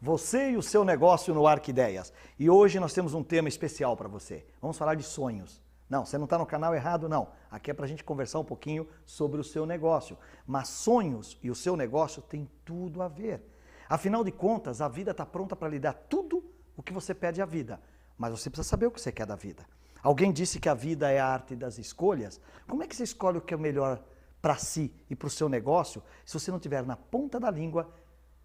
Você e o seu negócio no Arquideias. E hoje nós temos um tema especial para você. Vamos falar de sonhos. Não, você não está no canal errado, não. Aqui é para a gente conversar um pouquinho sobre o seu negócio. Mas sonhos e o seu negócio têm tudo a ver. Afinal de contas, a vida está pronta para lhe dar tudo o que você pede à vida. Mas você precisa saber o que você quer da vida. Alguém disse que a vida é a arte das escolhas. Como é que você escolhe o que é melhor para si e para o seu negócio se você não tiver na ponta da língua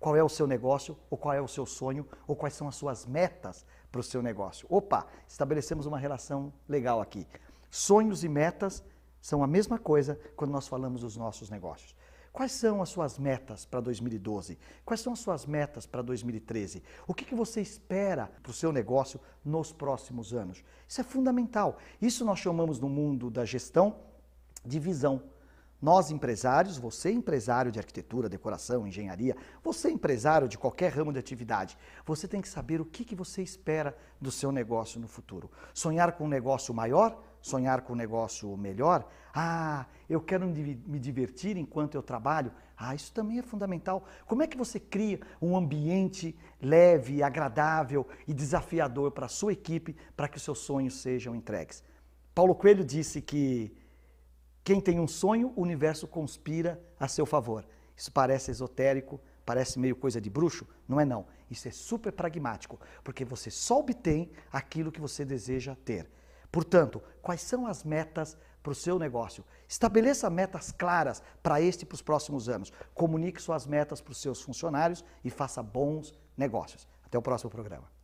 qual é o seu negócio, ou qual é o seu sonho, ou quais são as suas metas para o seu negócio. Opa, estabelecemos uma relação legal aqui. Sonhos e metas são a mesma coisa quando nós falamos dos nossos negócios. Quais são as suas metas para 2012? Quais são as suas metas para 2013? O que, que você espera para o seu negócio nos próximos anos? Isso é fundamental. Isso nós chamamos no mundo da gestão de visão. Nós empresários, você empresário de arquitetura, decoração, engenharia, você empresário de qualquer ramo de atividade, você tem que saber o que, que você espera do seu negócio no futuro. Sonhar com um negócio maior? Sonhar com um negócio melhor? Ah, eu quero me divertir enquanto eu trabalho? Ah, isso também é fundamental. Como é que você cria um ambiente leve, agradável e desafiador para a sua equipe para que os seus sonhos sejam entregues? Paulo Coelho disse que quem tem um sonho, o universo conspira a seu favor. Isso parece esotérico, parece meio coisa de bruxo, não é não. Isso é super pragmático, porque você só obtém aquilo que você deseja ter. Portanto, quais são as metas para o seu negócio? Estabeleça metas claras para este e para os próximos anos. Comunique suas metas para os seus funcionários e faça bons negócios. Até o próximo programa.